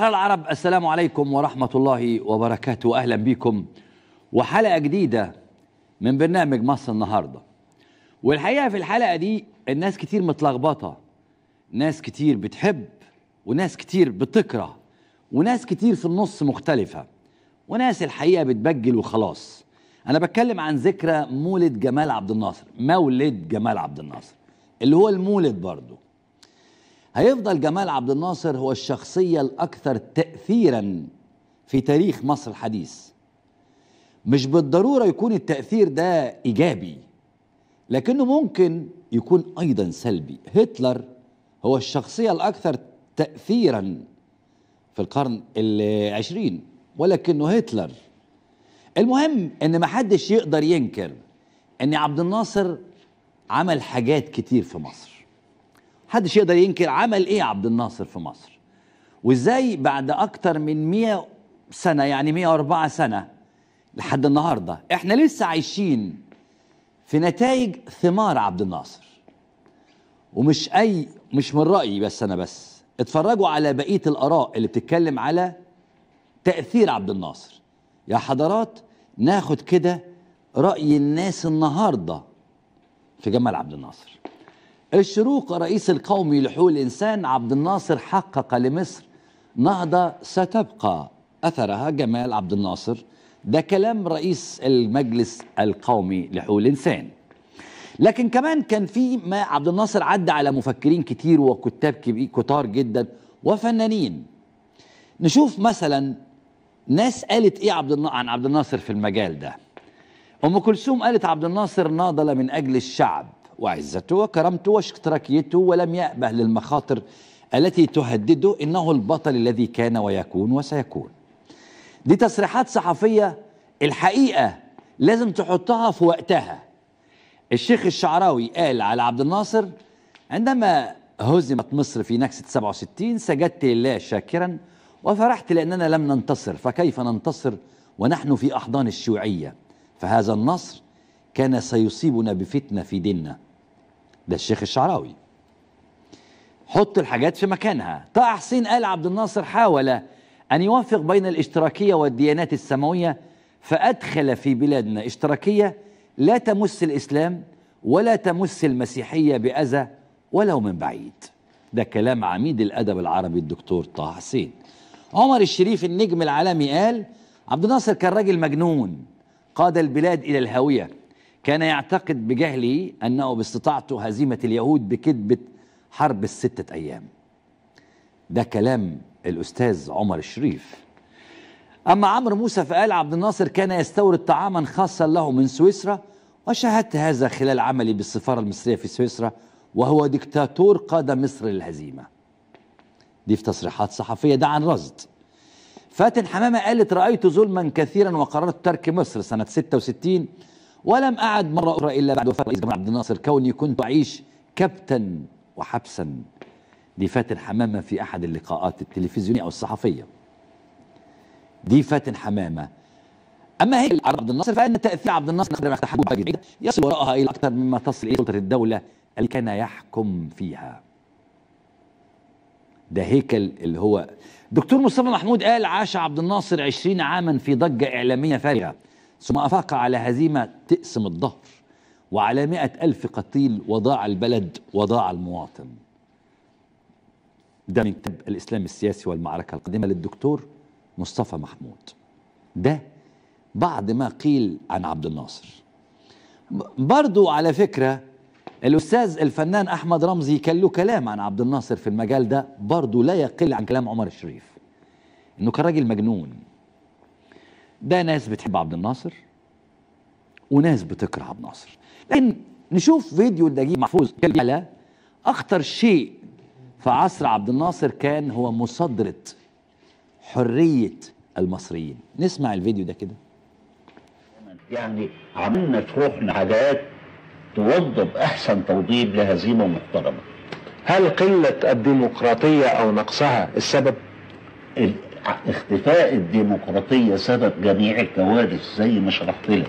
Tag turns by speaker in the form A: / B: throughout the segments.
A: العرب السلام عليكم ورحمة الله وبركاته أهلا بكم وحلقة جديدة من برنامج مصر النهاردة والحقيقة في الحلقة دي الناس كتير متلخبطة ناس كتير بتحب وناس كتير بتكره وناس كتير في النص مختلفة وناس الحقيقة بتبجل وخلاص أنا بتكلم عن ذكرى مولد جمال عبد الناصر مولد جمال عبد الناصر اللي هو المولد برضه هيفضل جمال عبد الناصر هو الشخصية الأكثر تأثيرا في تاريخ مصر الحديث مش بالضرورة يكون التأثير ده إيجابي لكنه ممكن يكون أيضا سلبي هتلر هو الشخصية الأكثر تأثيرا في القرن العشرين ولكنه هتلر المهم ان محدش يقدر ينكر ان عبد الناصر عمل حاجات كتير في مصر حدش يقدر ينكر عمل ايه عبد الناصر في مصر وازاي بعد اكتر من 100 سنه يعني 104 سنه لحد النهارده احنا لسه عايشين في نتائج ثمار عبد الناصر ومش اي مش من رايي بس انا بس اتفرجوا على بقيه الاراء اللي بتتكلم على تاثير عبد الناصر يا حضرات ناخد كده راي الناس النهارده في جمال عبد الناصر الشروق رئيس القومي لحقوق الإنسان عبد الناصر حقق لمصر نهضة ستبقى أثرها جمال عبد الناصر ده كلام رئيس المجلس القومي لحقوق الإنسان لكن كمان كان في ما عبد الناصر عدى على مفكرين كتير وكتاب كتار جدا وفنانين نشوف مثلا ناس قالت ايه عبد عن عبد الناصر في المجال ده ام كلثوم قالت عبد الناصر ناضل من اجل الشعب وعزته وكرمته واشتراكيته ولم يأبه للمخاطر التي تهدده إنه البطل الذي كان ويكون وسيكون دي تصريحات صحفية الحقيقة لازم تحطها في وقتها الشيخ الشعراوي قال على عبد الناصر عندما هزمت مصر في نكسة 67 سجدت لله شاكرا وفرحت لأننا لم ننتصر فكيف ننتصر ونحن في أحضان الشيوعية فهذا النصر كان سيصيبنا بفتنة في ديننا ده الشيخ الشعراوي حط الحاجات في مكانها طه حسين قال عبد الناصر حاول أن يوفق بين الاشتراكية والديانات السماوية فأدخل في بلادنا اشتراكية لا تمس الإسلام ولا تمس المسيحية بأذى ولو من بعيد ده كلام عميد الأدب العربي الدكتور طه حسين عمر الشريف النجم العالمي قال عبد الناصر كان راجل مجنون قاد البلاد إلى الهاوية كان يعتقد بجهله أنه باستطاعته هزيمة اليهود بكذبة حرب الستة أيام ده كلام الأستاذ عمر الشريف أما عمرو موسى فقال عبد الناصر كان يستورد طعاما خاصا له من سويسرا وشاهدت هذا خلال عملي بالسفارة المصرية في سويسرا وهو دكتاتور قاد مصر للهزيمة دي في تصريحات صحفية ده عن رصد فاتن حمامة قالت رأيت ظلما كثيرا وقررت ترك مصر سنة 66 ولم أعد مرة أخرى إلا بعد وفاة الرئيس جمال عبد الناصر كوني كنت أعيش كبتا وحبسا دي فاتن حمامة في أحد اللقاءات التلفزيونية أو الصحفية دي فاتن حمامة أما هي عبد الناصر فإن تأثير عبد الناصر جديدة يصل وراءها إلى أكثر مما تصل إليه سلطة الدولة اللي كان يحكم فيها ده هيكل اللي هو دكتور مصطفى محمود قال عاش عبد الناصر 20 عاما في ضجة إعلامية فارغة ثم أفاق على هزيمة تقسم الظهر وعلى مئة ألف قتيل وضاع البلد وضاع المواطن ده من كتاب الإسلام السياسي والمعركة القديمة للدكتور مصطفى محمود ده بعض ما قيل عن عبد الناصر برضو على فكرة الأستاذ الفنان أحمد رمزي كان له كلام عن عبد الناصر في المجال ده برضو لا يقل عن كلام عمر الشريف إنه كان راجل مجنون ده ناس بتحب عبد الناصر وناس بتكره عبد الناصر لكن نشوف فيديو لنجيب محفوظ على اخطر شيء في عصر عبد الناصر كان هو مصادره حريه المصريين نسمع الفيديو ده كده
B: يعني عملنا تروحنا حاجات توضب احسن توضيب لهزيمه محترمه هل قله الديمقراطيه او نقصها السبب اختفاء الديمقراطية سبب جميع الكوارث زي ما شرحت لك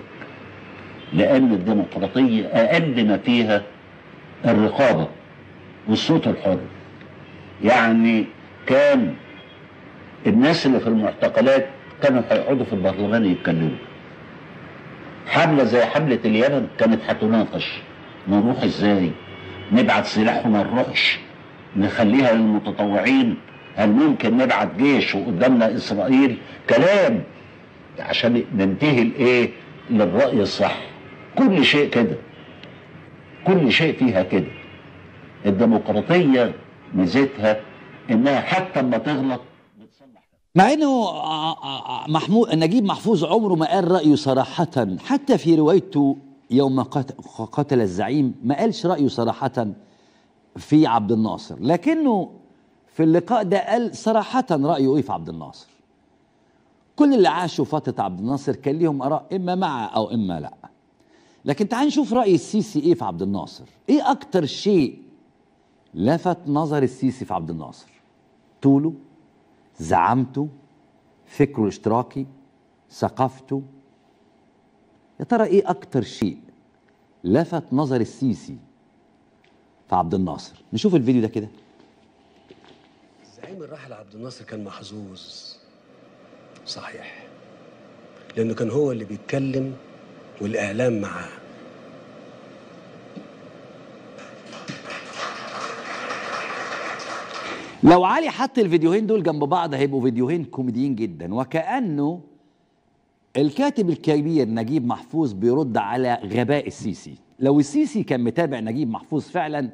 B: لأن الديمقراطية أقل ما فيها الرقابة والصوت الحر يعني كان الناس اللي في المعتقلات كانوا هيقعدوا في البرلمان يتكلموا حملة زي حملة اليمن كانت هتناقش نروح ازاي نبعت سلاح وما نروحش نخليها للمتطوعين هل ممكن نبعت جيش وقدامنا اسرائيل كلام عشان ننتهي لايه للراي الصح كل شيء كده كل شيء فيها كده الديمقراطيه ميزتها انها حتى اما تغلط
A: مع انه آه، آه، آه، محمود نجيب محفوظ عمره ما قال رايه صراحه حتى في روايته يوم قتل الزعيم ما قالش رايه صراحه في عبد الناصر لكنه في اللقاء ده قال صراحة رأيه إيه في عبد الناصر كل اللي عاشوا فترة عبد الناصر كان ليهم آراء إما مع أو إما لأ لكن تعال نشوف رأي السيسي إيه في عبد الناصر إيه أكتر شيء لفت نظر السيسي في عبد الناصر طوله زعامته فكره الاشتراكي ثقافته يا ترى إيه أكتر شيء لفت نظر السيسي في عبد الناصر نشوف الفيديو ده كده
B: ايام الراحل عبد الناصر كان محظوظ صحيح لانه كان هو اللي بيتكلم والاعلام معاه
A: لو علي حط الفيديوهين دول جنب بعض هيبقوا فيديوهين كوميديين جدا وكانه الكاتب الكبير نجيب محفوظ بيرد على غباء السيسي لو السيسي كان متابع نجيب محفوظ فعلا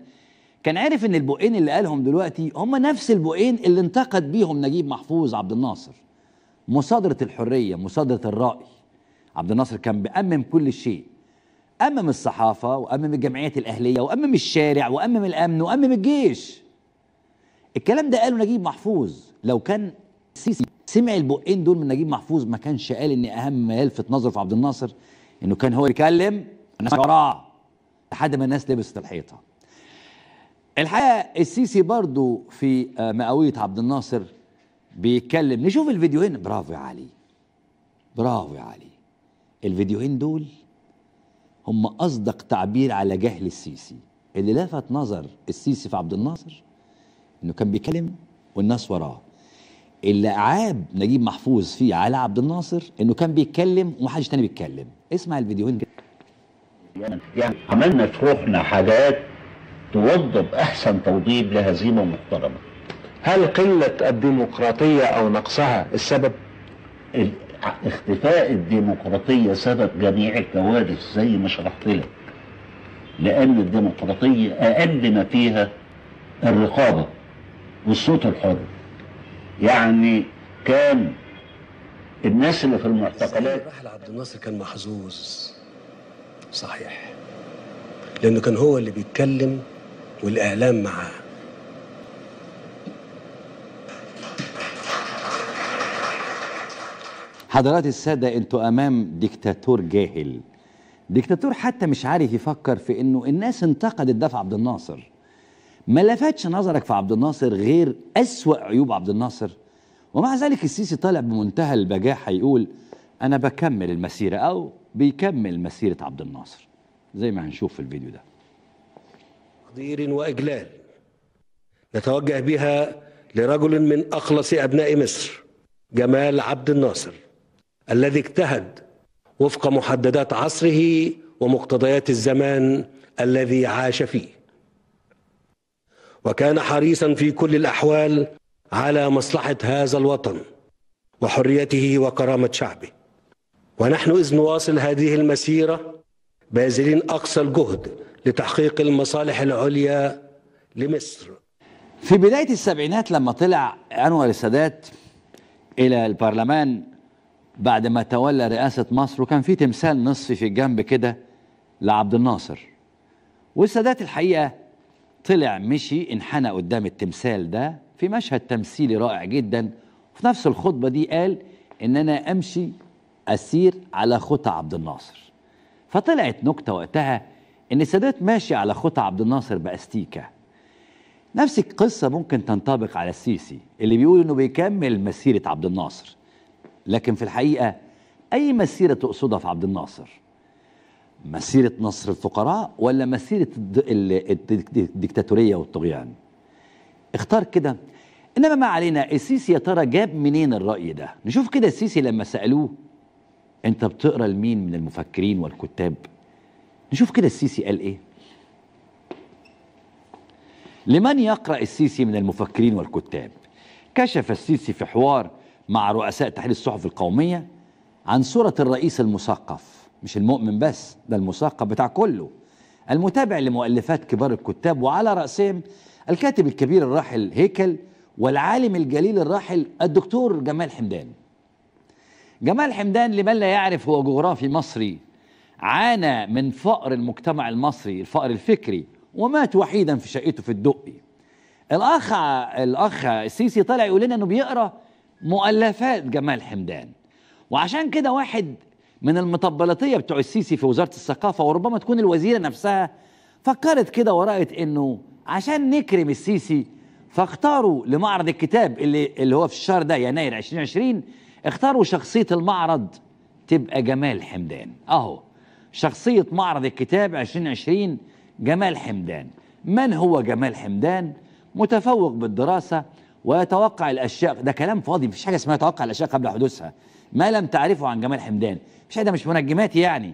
A: كان عارف ان البقين اللي قالهم دلوقتي هم نفس البقين اللي انتقد بيهم نجيب محفوظ عبد الناصر مصادره الحريه مصادره الراي عبد الناصر كان بأمم كل شيء أمم الصحافة وأمم الجمعيات الأهلية وأمم الشارع وأمم الأمن وأمم الجيش الكلام ده قاله نجيب محفوظ لو كان السيسي سمع البقين دول من نجيب محفوظ ما كانش قال ان اهم ما يلفت نظره في عبد الناصر انه كان هو يتكلم الناس وراه لحد ما الناس لبست الحيطه الحقيقه السيسي برضو في آه، مئويه عبد الناصر بيتكلم نشوف الفيديوهين برافو يا علي برافو يا علي الفيديوهين دول هم اصدق تعبير على جهل السيسي اللي لفت نظر السيسي في عبد الناصر انه كان بيتكلم والناس وراه اللي عاب نجيب محفوظ فيه على عبد الناصر انه كان بيتكلم ومحدش تاني بيتكلم اسمع الفيديوهين كده
B: عملنا في حاجات توظف أحسن توظيف لهزيمة محترمة هل قلة الديمقراطية أو نقصها السبب؟ اختفاء الديمقراطية سبب جميع الكوارث زي ما شرحت لك لأن الديمقراطية أقل ما فيها الرقابة والصوت الحر يعني كان الناس اللي في المعتقلات رحل عبد الناصر كان محظوظ صحيح لأنه كان هو اللي بيتكلم والإعلام معاه
A: حضرات السادة انتوا أمام ديكتاتور جاهل ديكتاتور حتى مش عارف يفكر في انه الناس انتقدت ده في عبد الناصر ما لفتش نظرك في عبد الناصر غير أسوأ عيوب عبد الناصر ومع ذلك السيسي طالع بمنتهى البجاحة يقول أنا بكمل المسيرة أو بيكمل مسيرة عبد الناصر زي ما هنشوف في الفيديو ده
B: تقدير واجلال نتوجه بها لرجل من اخلص ابناء مصر جمال عبد الناصر الذي اجتهد وفق محددات عصره ومقتضيات الزمان الذي عاش فيه وكان حريصا في كل الاحوال على مصلحه هذا الوطن وحريته وكرامه شعبه ونحن اذ نواصل هذه
A: المسيره باذلين اقصى الجهد لتحقيق المصالح العليا لمصر في بداية السبعينات لما طلع أنور السادات إلى البرلمان بعد ما تولى رئاسة مصر وكان في تمثال نصفي في الجنب كده لعبد الناصر والسادات الحقيقة طلع مشي انحنى قدام التمثال ده في مشهد تمثيلي رائع جدا وفي نفس الخطبة دي قال إن أنا أمشي أسير على خطى عبد الناصر فطلعت نكتة وقتها ان السادات ماشي على خطى عبد الناصر باستيكه نفس القصه ممكن تنطبق على السيسي اللي بيقول انه بيكمل مسيره عبد الناصر لكن في الحقيقه اي مسيره تقصدها في عبد الناصر مسيره نصر الفقراء ولا مسيره الديكتاتوريه والطغيان اختار كده انما ما علينا السيسي يا ترى جاب منين الراي ده نشوف كده السيسي لما سالوه انت بتقرا لمين من المفكرين والكتاب نشوف كده السيسي قال ايه لمن يقرأ السيسي من المفكرين والكتاب كشف السيسي في حوار مع رؤساء تحرير الصحف القومية عن صورة الرئيس المثقف مش المؤمن بس ده المثقف بتاع كله المتابع لمؤلفات كبار الكتاب وعلى رأسهم الكاتب الكبير الراحل هيكل والعالم الجليل الراحل الدكتور جمال حمدان جمال حمدان لمن لا يعرف هو جغرافي مصري عانى من فقر المجتمع المصري الفقر الفكري ومات وحيدا في شقته في الدقي الاخ الاخ السيسي طلع يقول لنا انه بيقرا مؤلفات جمال حمدان وعشان كده واحد من المطبلاتيه بتوع السيسي في وزاره الثقافه وربما تكون الوزيره نفسها فكرت كده ورأت انه عشان نكرم السيسي فاختاروا لمعرض الكتاب اللي اللي هو في الشهر ده يناير 2020 اختاروا شخصيه المعرض تبقى جمال حمدان اهو شخصية معرض الكتاب 2020 جمال حمدان من هو جمال حمدان متفوق بالدراسة ويتوقع الأشياء ده كلام فاضي مفيش حاجة اسمها يتوقع الأشياء قبل حدوثها ما لم تعرفه عن جمال حمدان مش ده مش منجمات يعني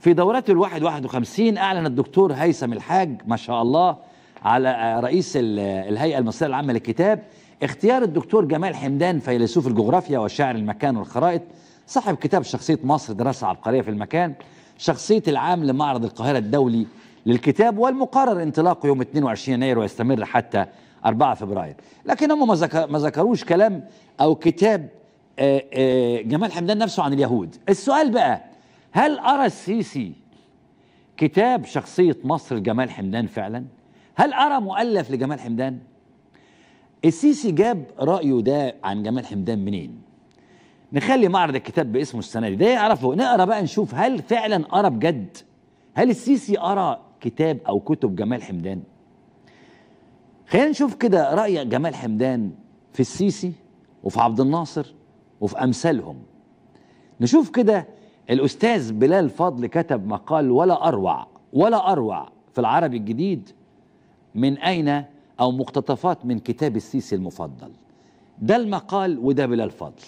A: في دورته الواحد 51 أعلن الدكتور هيثم الحاج ما شاء الله على رئيس الهيئة المصرية العامة للكتاب اختيار الدكتور جمال حمدان فيلسوف الجغرافيا وشاعر المكان والخرائط صاحب كتاب شخصية مصر دراسة عبقرية في المكان شخصية العام لمعرض القاهرة الدولي للكتاب والمقرر انطلاقه يوم 22 يناير ويستمر حتى 4 فبراير لكن هم ما ذكروش كلام أو كتاب آه، آه، جمال حمدان نفسه عن اليهود السؤال بقى هل أرى السيسي كتاب شخصية مصر لجمال حمدان فعلا هل أرى مؤلف لجمال حمدان السيسي جاب رأيه ده عن جمال حمدان منين نخلي معرض الكتاب باسمه السنه دي ده يعرفه نقرا بقى نشوف هل فعلا قرا بجد هل السيسي قرا كتاب او كتب جمال حمدان خلينا نشوف كده راي جمال حمدان في السيسي وفي عبد الناصر وفي امثالهم نشوف كده الاستاذ بلال فضل كتب مقال ولا اروع ولا اروع في العربي الجديد من اين او مقتطفات من كتاب السيسي المفضل ده المقال وده بلال فضل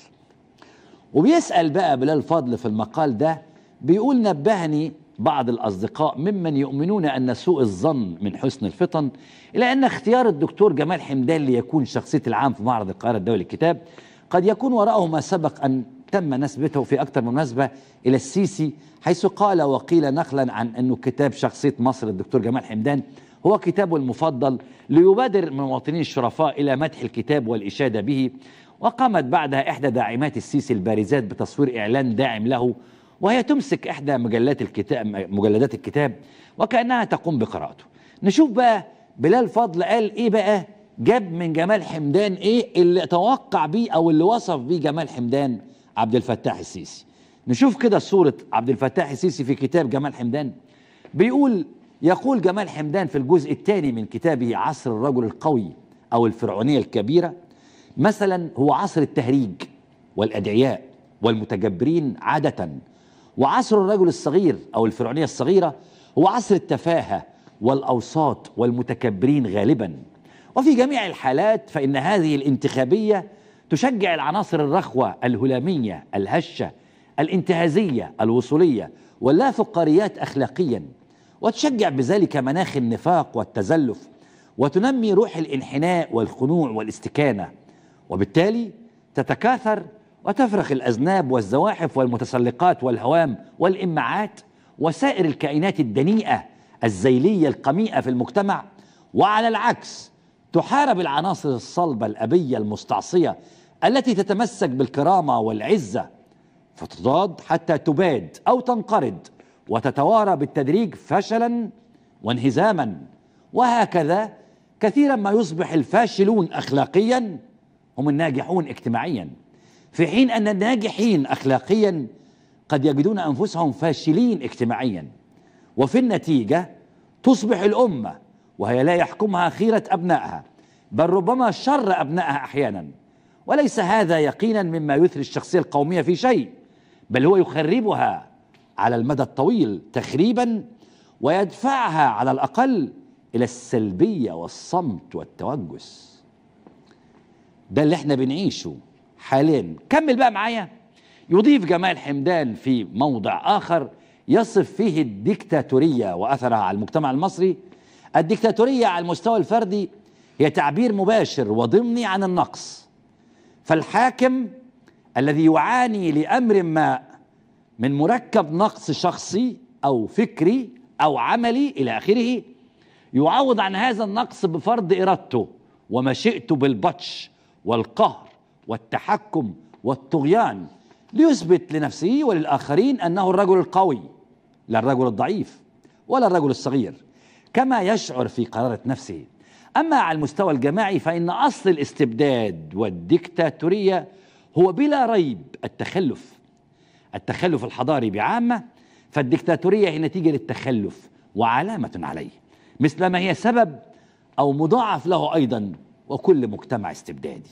A: وبيسأل بقى بلال فضل في المقال ده بيقول نبهني بعض الأصدقاء ممن يؤمنون أن سوء الظن من حسن الفطن إلى أن اختيار الدكتور جمال حمدان ليكون شخصية العام في معرض القاهرة الدولي للكتاب قد يكون وراءه ما سبق أن تم نسبته في أكثر من مناسبة إلى السيسي حيث قال وقيل نقلا عن أنه كتاب شخصية مصر الدكتور جمال حمدان هو كتابه المفضل ليبادر المواطنين الشرفاء إلى مدح الكتاب والإشادة به وقامت بعدها إحدى داعمات السيسي البارزات بتصوير إعلان داعم له وهي تمسك إحدى مجلات الكتاب مجلدات الكتاب وكأنها تقوم بقراءته نشوف بقى بلال فضل قال إيه بقى جاب من جمال حمدان إيه اللي توقع بيه أو اللي وصف بيه جمال حمدان عبد الفتاح السيسي نشوف كده صورة عبد الفتاح السيسي في كتاب جمال حمدان بيقول يقول جمال حمدان في الجزء الثاني من كتابه عصر الرجل القوي أو الفرعونية الكبيرة مثلا هو عصر التهريج والأدعياء والمتجبرين عادة وعصر الرجل الصغير أو الفرعونية الصغيرة هو عصر التفاهة والأوساط والمتكبرين غالبا وفي جميع الحالات فإن هذه الانتخابية تشجع العناصر الرخوة الهلامية الهشة الانتهازية الوصولية واللا فقاريات أخلاقيا وتشجع بذلك مناخ النفاق والتزلف وتنمي روح الانحناء والخنوع والاستكانة وبالتالي تتكاثر وتفرخ الأذناب والزواحف والمتسلقات والهوام والإمعات وسائر الكائنات الدنيئة الزيلية القميئة في المجتمع وعلى العكس تحارب العناصر الصلبة الأبية المستعصية التي تتمسك بالكرامة والعزة فتضاد حتى تباد أو تنقرض وتتوارى بالتدريج فشلا وانهزاما وهكذا كثيرا ما يصبح الفاشلون أخلاقيا هم الناجحون اجتماعيا في حين أن الناجحين أخلاقيا قد يجدون أنفسهم فاشلين اجتماعيا وفي النتيجة تصبح الأمة وهي لا يحكمها خيرة أبنائها بل ربما شر أبنائها أحيانا وليس هذا يقينا مما يثري الشخصية القومية في شيء بل هو يخربها على المدى الطويل تخريبا ويدفعها على الأقل إلى السلبية والصمت والتوجس ده اللي احنا بنعيشه حاليا كمل بقى معايا يضيف جمال حمدان في موضع آخر يصف فيه الديكتاتورية وأثرها على المجتمع المصري الديكتاتورية على المستوى الفردي هي تعبير مباشر وضمني عن النقص فالحاكم الذي يعاني لأمر ما من مركب نقص شخصي أو فكري أو عملي إلى آخره يعوض عن هذا النقص بفرض إرادته ومشيئته بالبطش والقهر والتحكم والطغيان ليثبت لنفسه وللآخرين أنه الرجل القوي لا الرجل الضعيف ولا الرجل الصغير كما يشعر في قرارة نفسه أما على المستوى الجماعي فإن أصل الاستبداد والديكتاتورية هو بلا ريب التخلف التخلف الحضاري بعامة فالديكتاتورية هي نتيجة للتخلف وعلامة عليه مثلما هي سبب أو مضاعف له أيضا وكل مجتمع استبدادي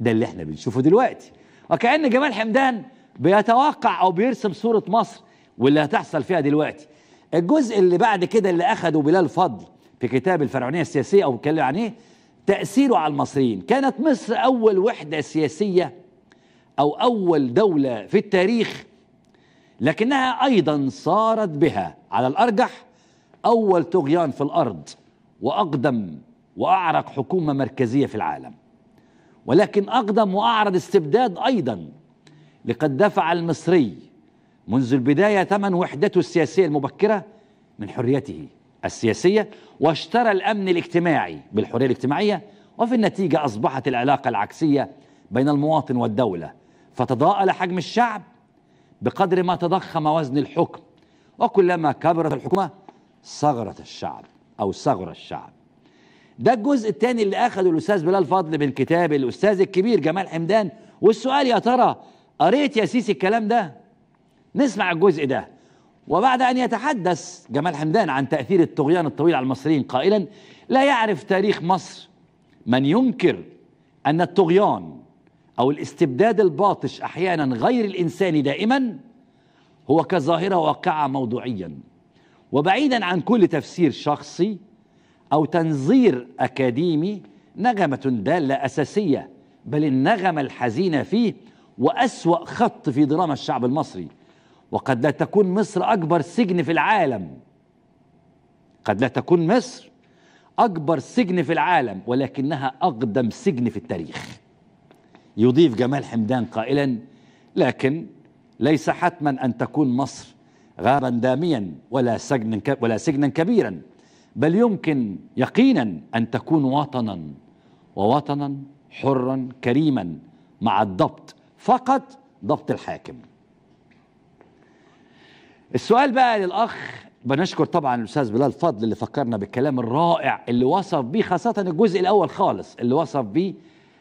A: ده اللي احنا بنشوفه دلوقتي وكأن جمال حمدان بيتوقع أو بيرسم صورة مصر واللي هتحصل فيها دلوقتي الجزء اللي بعد كده اللي أخده بلال فضل في كتاب الفرعونية السياسية أو بيتكلم عن إيه تأثيره على المصريين كانت مصر أول وحدة سياسية أو أول دولة في التاريخ لكنها أيضا صارت بها على الأرجح أول طغيان في الأرض وأقدم وأعرق حكومة مركزية في العالم ولكن أقدم وأعرض استبداد أيضا لقد دفع المصري منذ البداية ثمن وحدته السياسية المبكرة من حريته السياسية واشترى الأمن الاجتماعي بالحرية الاجتماعية وفي النتيجة أصبحت العلاقة العكسية بين المواطن والدولة فتضاءل حجم الشعب بقدر ما تضخم وزن الحكم وكلما كبرت الحكومة صغرت الشعب أو صغر الشعب ده الجزء الثاني اللي اخده الاستاذ بلال فضل من كتاب الاستاذ الكبير جمال حمدان والسؤال يا ترى قريت يا سيسي الكلام ده نسمع الجزء ده وبعد ان يتحدث جمال حمدان عن تاثير الطغيان الطويل على المصريين قائلا لا يعرف تاريخ مصر من ينكر ان الطغيان او الاستبداد الباطش احيانا غير الانساني دائما هو كظاهره واقعه موضوعيا وبعيدا عن كل تفسير شخصي أو تنظير أكاديمي نغمة دالة أساسية بل النغمة الحزينة فيه وأسوأ خط في دراما الشعب المصري وقد لا تكون مصر أكبر سجن في العالم قد لا تكون مصر أكبر سجن في العالم ولكنها أقدم سجن في التاريخ يضيف جمال حمدان قائلا لكن ليس حتما أن تكون مصر غابا داميا ولا سجنا ولا سجنا كبيرا بل يمكن يقينا أن تكون وطنا ووطنا حرا كريما مع الضبط فقط ضبط الحاكم السؤال بقى للأخ بنشكر طبعا الأستاذ بلال فضل اللي فكرنا بالكلام الرائع اللي وصف بيه خاصة الجزء الأول خالص اللي وصف بيه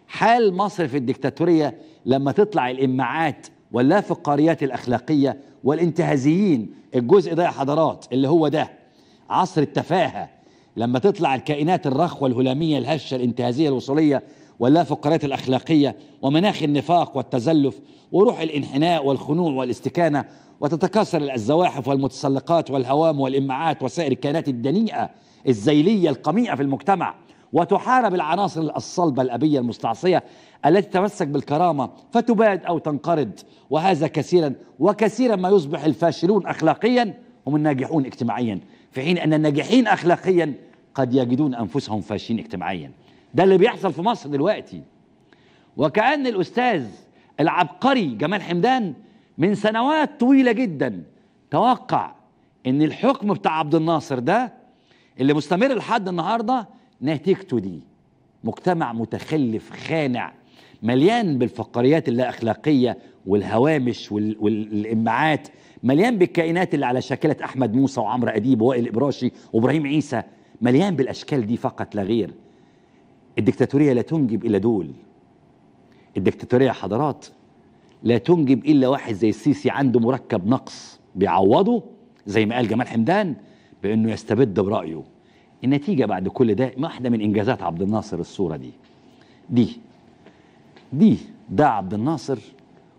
A: حال مصر في الدكتاتورية لما تطلع الإمعات واللا فقاريات الأخلاقية والانتهازيين الجزء ده يا حضرات اللي هو ده عصر التفاهة لما تطلع الكائنات الرخوة الهلامية الهشة الانتهازية الوصولية فقرات الأخلاقية ومناخ النفاق والتزلف وروح الانحناء والخنوع والاستكانة وتتكاثر الزواحف والمتسلقات والهوام والإمعات وسائر الكائنات الدنيئة الزيلية القميئة في المجتمع وتحارب العناصر الصلبة الأبية المستعصية التي تتمسك بالكرامة فتباد أو تنقرض وهذا كثيرا وكثيرا ما يصبح الفاشلون أخلاقيا هم الناجحون اجتماعيا في حين أن الناجحين أخلاقيا قد يجدون أنفسهم فاشلين اجتماعيا ده اللي بيحصل في مصر دلوقتي وكأن الأستاذ العبقري جمال حمدان من سنوات طويلة جدا توقع ان الحكم بتاع عبد الناصر ده اللي مستمر لحد النهارده نتيجته دي مجتمع متخلف خانع مليان بالفقريات اللا اخلاقيه والهوامش والامعات مليان بالكائنات اللي على شاكله احمد موسى وعمرو اديب ووائل إبراشي وابراهيم عيسى مليان بالاشكال دي فقط لا غير الدكتاتوريه لا تنجب الا دول الدكتاتوريه يا حضرات لا تنجب الا واحد زي السيسي عنده مركب نقص بيعوضه زي ما قال جمال حمدان بانه يستبد برايه النتيجه بعد كل ده واحده من انجازات عبد الناصر الصوره دي دي دي ده عبد الناصر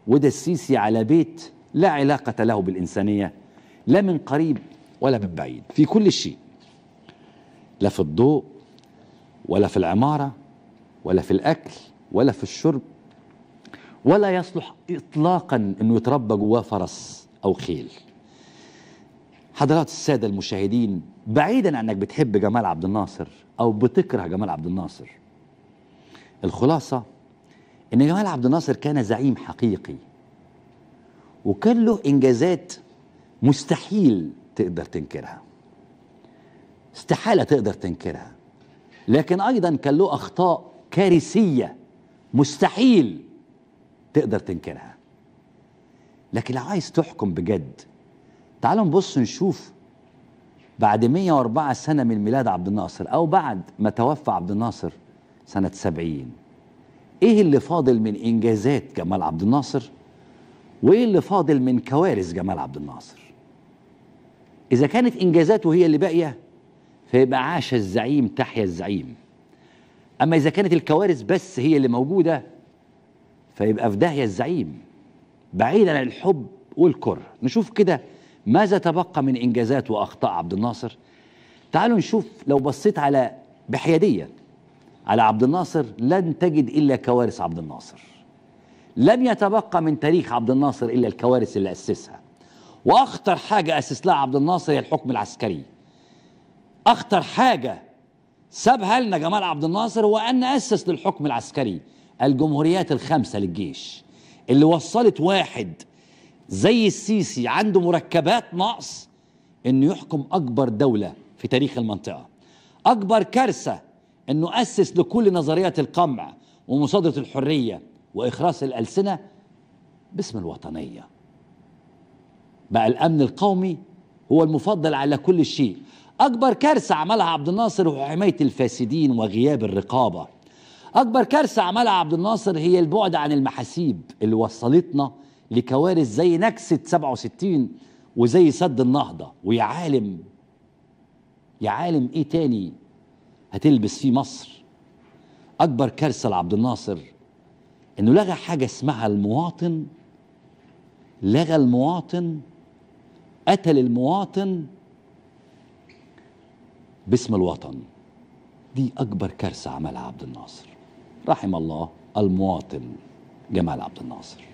A: وده السيسي على بيت لا علاقة له بالإنسانية لا من قريب ولا من بعيد في كل شيء لا في الضوء ولا في العمارة ولا في الأكل ولا في الشرب ولا يصلح إطلاقا أنه يتربى جواه فرس أو خيل حضرات السادة المشاهدين بعيدا عن أنك بتحب جمال عبد الناصر أو بتكره جمال عبد الناصر الخلاصة أن جمال عبد الناصر كان زعيم حقيقي وكان له انجازات مستحيل تقدر تنكرها استحاله تقدر تنكرها لكن ايضا كان له اخطاء كارثيه مستحيل تقدر تنكرها لكن لو عايز تحكم بجد تعالوا نبص نشوف بعد 104 سنة من ميلاد عبد الناصر أو بعد ما توفى عبد الناصر سنة 70 إيه اللي فاضل من إنجازات جمال عبد الناصر وايه اللي فاضل من كوارث جمال عبد الناصر اذا كانت انجازاته هي اللي باقيه فيبقى عاش الزعيم تحيا الزعيم اما اذا كانت الكوارث بس هي اللي موجوده فيبقى في داهيه الزعيم بعيدا عن الحب والكره نشوف كده ماذا تبقى من انجازات واخطاء عبد الناصر تعالوا نشوف لو بصيت على بحياديه على عبد الناصر لن تجد الا كوارث عبد الناصر لم يتبقى من تاريخ عبد الناصر إلا الكوارث اللي أسسها وأخطر حاجة أسس لها عبد الناصر هي الحكم العسكري أخطر حاجة سابها لنا جمال عبد الناصر هو أن أسس للحكم العسكري الجمهوريات الخمسة للجيش اللي وصلت واحد زي السيسي عنده مركبات نقص انه يحكم اكبر دوله في تاريخ المنطقه اكبر كارثه انه اسس لكل نظريات القمع ومصادره الحريه واخراس الالسنه باسم الوطنيه بقى الامن القومي هو المفضل على كل شيء اكبر كارثه عملها عبد الناصر هو حمايه الفاسدين وغياب الرقابه اكبر كارثه عملها عبد الناصر هي البعد عن المحاسيب اللي وصلتنا لكوارث زي نكسه 67 وزي سد النهضه ويا عالم يا عالم ايه تاني هتلبس فيه مصر اكبر كارثه لعبد الناصر انه لغى حاجه اسمها المواطن لغى المواطن قتل المواطن باسم الوطن دي اكبر كارثه عملها عبد الناصر رحم الله المواطن جمال عبد الناصر